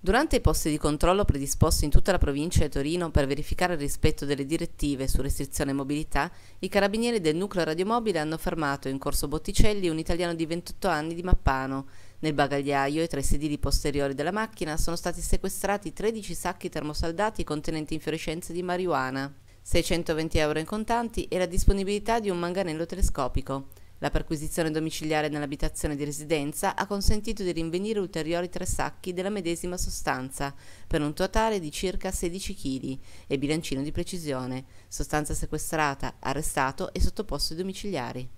Durante i posti di controllo predisposti in tutta la provincia di Torino per verificare il rispetto delle direttive su restrizione e mobilità, i carabinieri del nucleo radiomobile hanno fermato in corso Botticelli un italiano di 28 anni di Mappano. Nel bagagliaio e tra i sedili posteriori della macchina sono stati sequestrati 13 sacchi termosaldati contenenti infiorescenze di marijuana, 620 euro in contanti e la disponibilità di un manganello telescopico. La perquisizione domiciliare nell'abitazione di residenza ha consentito di rinvenire ulteriori tre sacchi della medesima sostanza, per un totale di circa 16 kg e bilancino di precisione, sostanza sequestrata, arrestato e sottoposto ai domiciliari.